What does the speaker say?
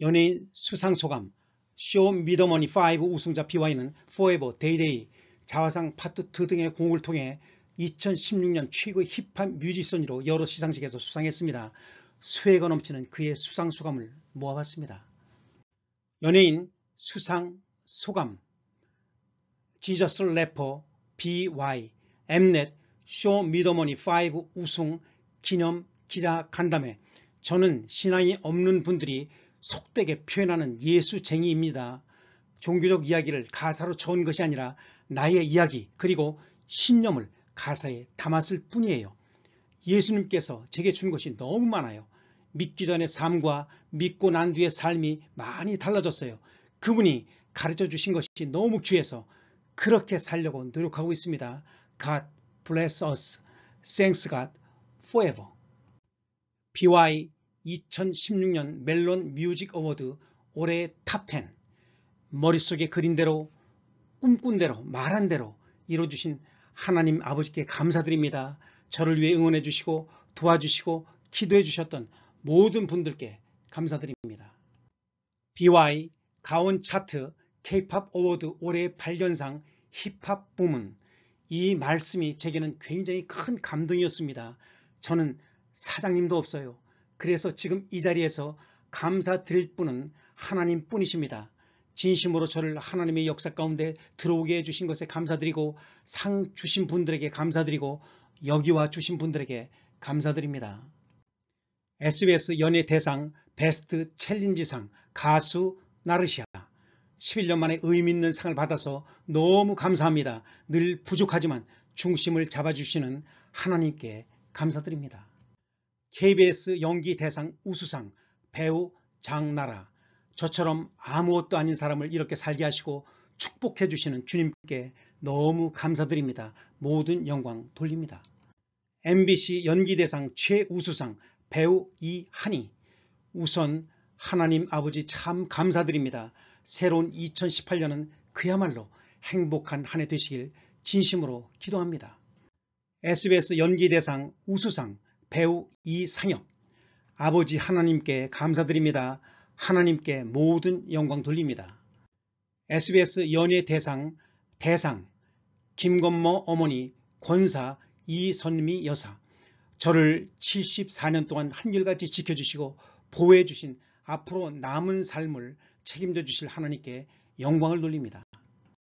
연예인 수상 소감, 쇼 미더머니 5 우승자 와이는 포에버, 데이데이, 자화상 파트 2 등의 공을 통해 2016년 최고 의 힙합 뮤지션으로 여러 시상식에서 수상했습니다. 수혜가 넘치는 그의 수상 소감을 모아봤습니다. 연예인 수상 소감 지저스 래퍼 BY 엠넷 쇼 미더머니 5 우승 기념 기자 간담회 저는 신앙이 없는 분들이 속되게 표현하는 예수쟁이입니다. 종교적 이야기를 가사로 적은 것이 아니라 나의 이야기 그리고 신념을 가사에 담았을 뿐이에요. 예수님께서 제게 준 것이 너무 많아요. 믿기 전의 삶과 믿고 난 뒤의 삶이 많이 달라졌어요. 그분이 가르쳐 주신 것이 너무 귀해서 그렇게 살려고 노력하고 있습니다. God bless us. Thanks God forever. BY 2016년 멜론 뮤직 어워드 올해 의 탑10 머릿속에 그린대로 꿈꾼대로 말한대로 이뤄주신 하나님 아버지께 감사드립니다. 저를 위해 응원해 주시고 도와주시고 기도해 주셨던 모든 분들께 감사드립니다. BY 가온 차트 K-POP 어워드 올해의 8연상 힙합 부문 이 말씀이 제게는 굉장히 큰 감동이었습니다. 저는 사장님도 없어요. 그래서 지금 이 자리에서 감사드릴 분은 하나님 뿐이십니다. 진심으로 저를 하나님의 역사 가운데 들어오게 해주신 것에 감사드리고 상 주신 분들에게 감사드리고 여기와 주신 분들에게 감사드립니다. SBS 연예 대상 베스트 챌린지상 가수 나르시아 11년 만에 의미 있는 상을 받아서 너무 감사합니다. 늘 부족하지만 중심을 잡아주시는 하나님께 감사드립니다. KBS 연기 대상 우수상 배우 장나라 저처럼 아무것도 아닌 사람을 이렇게 살게 하시고 축복해 주시는 주님께 너무 감사드립니다. 모든 영광 돌립니다. MBC 연기대상 최우수상 배우 이한희 우선 하나님 아버지 참 감사드립니다. 새로운 2018년은 그야말로 행복한 한 해 되시길 진심으로 기도합니다. SBS 연기대상 우수상 배우 이상혁 아버지 하나님께 감사드립니다. 하나님께 모든 영광 돌립니다. SBS 연예대상 대상 김건모 어머니 권사 이선미 여사 저를 74년 동안 한결같이 지켜주시고 보호해 주신 앞으로 남은 삶을 책임져 주실 하나님께 영광을 돌립니다.